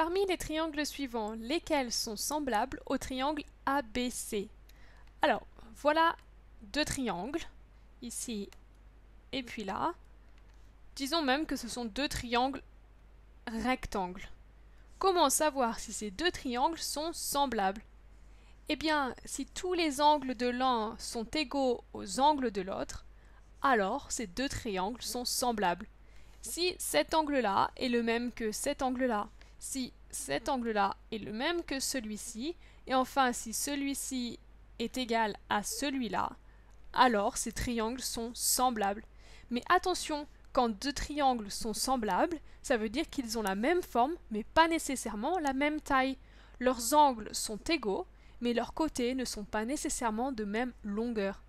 Parmi les triangles suivants, lesquels sont semblables au triangle ABC Alors, voilà deux triangles, ici et puis là. Disons même que ce sont deux triangles rectangles. Comment savoir si ces deux triangles sont semblables Eh bien, si tous les angles de l'un sont égaux aux angles de l'autre, alors ces deux triangles sont semblables. Si cet angle-là est le même que cet angle-là, si cet angle-là est le même que celui-ci, et enfin si celui-ci est égal à celui-là, alors ces triangles sont semblables. Mais attention, quand deux triangles sont semblables, ça veut dire qu'ils ont la même forme, mais pas nécessairement la même taille. Leurs angles sont égaux, mais leurs côtés ne sont pas nécessairement de même longueur.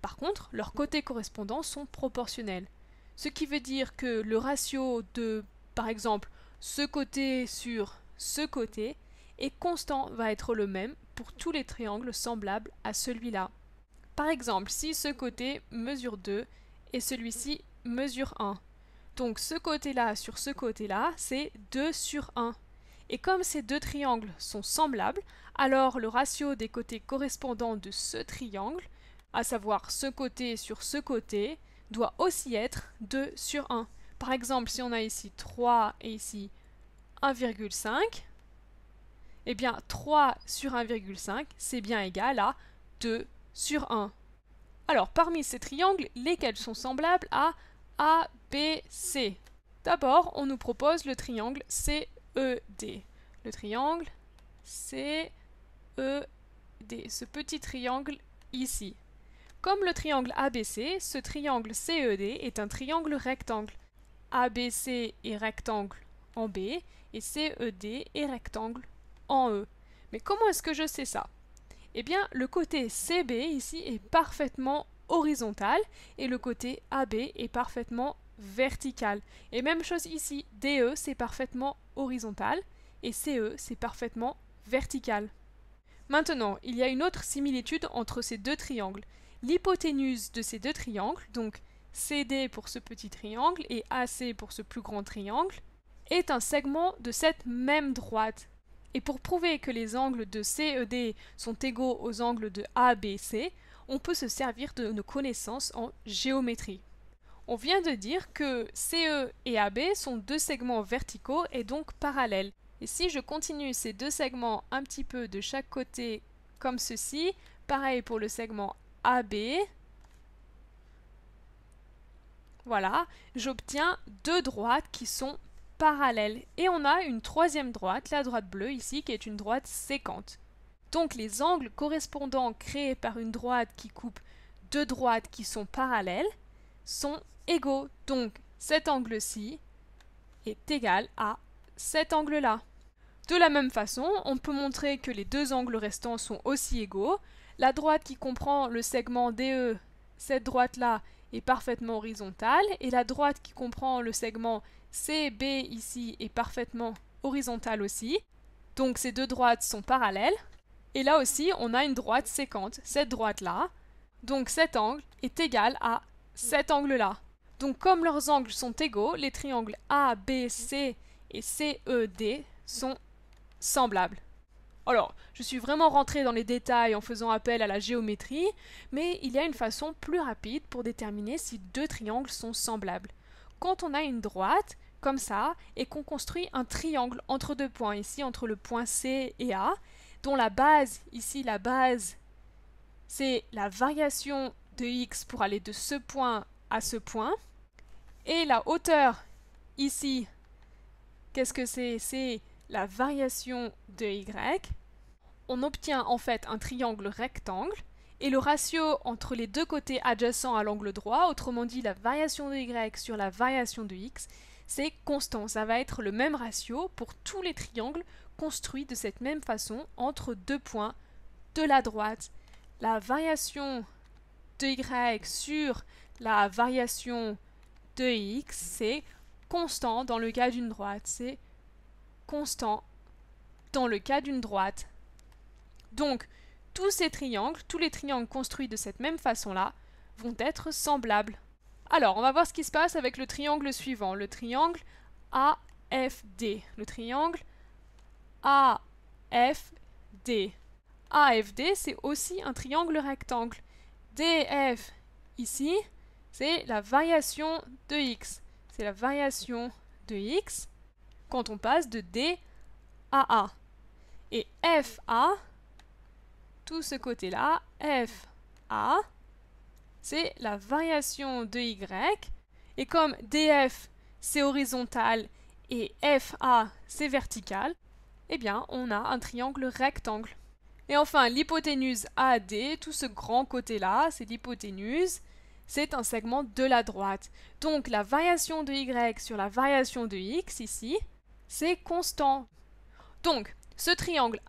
Par contre, leurs côtés correspondants sont proportionnels. Ce qui veut dire que le ratio de, par exemple, ce côté sur ce côté, est constant va être le même pour tous les triangles semblables à celui-là. Par exemple, si ce côté mesure 2 et celui-ci mesure 1, donc ce côté-là sur ce côté-là, c'est 2 sur 1. Et comme ces deux triangles sont semblables, alors le ratio des côtés correspondants de ce triangle, à savoir ce côté sur ce côté, doit aussi être 2 sur 1. Par exemple, si on a ici 3 et ici 1,5, eh bien 3 sur 1,5, c'est bien égal à 2 sur 1. Alors, parmi ces triangles, lesquels sont semblables à ABC D'abord, on nous propose le triangle CED. Le triangle CED, ce petit triangle ici. Comme le triangle ABC, ce triangle CED est un triangle rectangle, ABC est rectangle en B et CED est rectangle en E. Mais comment est-ce que je sais ça Eh bien, le côté CB ici est parfaitement horizontal et le côté AB est parfaitement vertical. Et même chose ici, DE c'est parfaitement horizontal et CE c'est parfaitement vertical. Maintenant, il y a une autre similitude entre ces deux triangles. L'hypoténuse de ces deux triangles, donc CD pour ce petit triangle et AC pour ce plus grand triangle, est un segment de cette même droite. Et pour prouver que les angles de CED sont égaux aux angles de ABC, on peut se servir de nos connaissances en géométrie. On vient de dire que CE et AB sont deux segments verticaux et donc parallèles. Et si je continue ces deux segments un petit peu de chaque côté comme ceci, pareil pour le segment AB, voilà, j'obtiens deux droites qui sont parallèles. Et on a une troisième droite, la droite bleue ici, qui est une droite sécante. Donc les angles correspondants créés par une droite qui coupe deux droites qui sont parallèles sont égaux. Donc cet angle-ci est égal à cet angle-là. De la même façon, on peut montrer que les deux angles restants sont aussi égaux. La droite qui comprend le segment DE, cette droite-là, est parfaitement horizontale et la droite qui comprend le segment CB ici est parfaitement horizontale aussi. Donc ces deux droites sont parallèles. Et là aussi, on a une droite séquente, cette droite-là. Donc cet angle est égal à cet angle-là. Donc comme leurs angles sont égaux, les triangles ABC et CED sont semblables. Alors, je suis vraiment rentré dans les détails en faisant appel à la géométrie, mais il y a une façon plus rapide pour déterminer si deux triangles sont semblables. Quand on a une droite, comme ça, et qu'on construit un triangle entre deux points, ici entre le point C et A, dont la base, ici la base, c'est la variation de x pour aller de ce point à ce point, et la hauteur, ici, qu'est-ce que c'est C'est la variation de y, on obtient en fait un triangle rectangle et le ratio entre les deux côtés adjacents à l'angle droit, autrement dit la variation de y sur la variation de x, c'est constant. Ça va être le même ratio pour tous les triangles construits de cette même façon entre deux points de la droite. La variation de y sur la variation de x, c'est constant dans le cas d'une droite. C'est constant dans le cas d'une droite. Donc, tous ces triangles, tous les triangles construits de cette même façon-là, vont être semblables. Alors, on va voir ce qui se passe avec le triangle suivant, le triangle AFD. Le triangle AFD. AFD, c'est aussi un triangle rectangle. DF, ici, c'est la variation de x. C'est la variation de x quand on passe de D à A. Et FA, tout ce côté-là, FA, c'est la variation de Y. Et comme DF, c'est horizontal et FA, c'est vertical, eh bien, on a un triangle rectangle. Et enfin, l'hypoténuse AD, tout ce grand côté-là, c'est l'hypoténuse, c'est un segment de la droite. Donc la variation de y sur la variation de x ici, c'est constant. Donc, ce triangle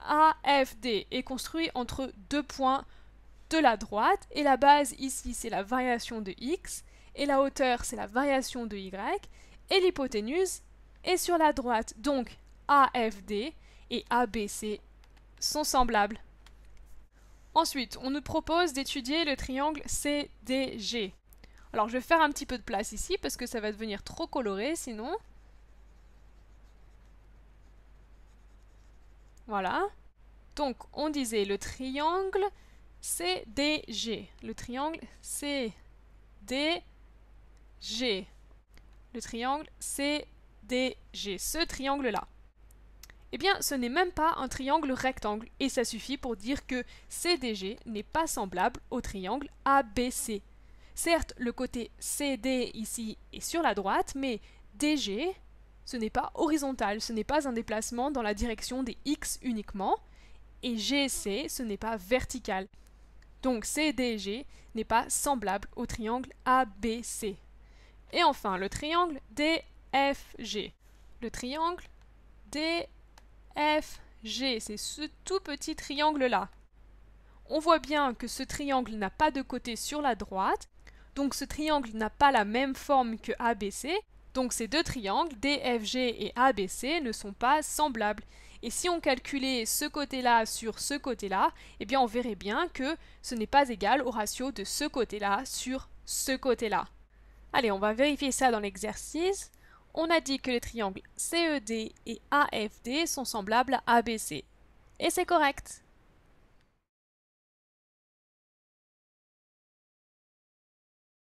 AFD est construit entre deux points de la droite, et la base ici c'est la variation de x, et la hauteur c'est la variation de y, et l'hypoténuse est sur la droite. Donc AFD et ABC sont semblables. Ensuite, on nous propose d'étudier le triangle CDG. Alors je vais faire un petit peu de place ici parce que ça va devenir trop coloré sinon. Voilà. Donc, on disait le triangle CDG. Le triangle CDG. Le triangle CDG. Ce triangle-là. Eh bien, ce n'est même pas un triangle rectangle et ça suffit pour dire que CDG n'est pas semblable au triangle ABC. Certes, le côté CD ici est sur la droite, mais DG ce n'est pas horizontal, ce n'est pas un déplacement dans la direction des x uniquement, et GC, ce n'est pas vertical. Donc CDG n'est pas semblable au triangle ABC. Et enfin, le triangle DFG. Le triangle DFG, c'est ce tout petit triangle-là. On voit bien que ce triangle n'a pas de côté sur la droite, donc ce triangle n'a pas la même forme que ABC, donc ces deux triangles, DFG et ABC, ne sont pas semblables. Et si on calculait ce côté-là sur ce côté-là, eh bien on verrait bien que ce n'est pas égal au ratio de ce côté-là sur ce côté-là. Allez, on va vérifier ça dans l'exercice. On a dit que les triangles CED et AFD sont semblables à ABC. Et c'est correct.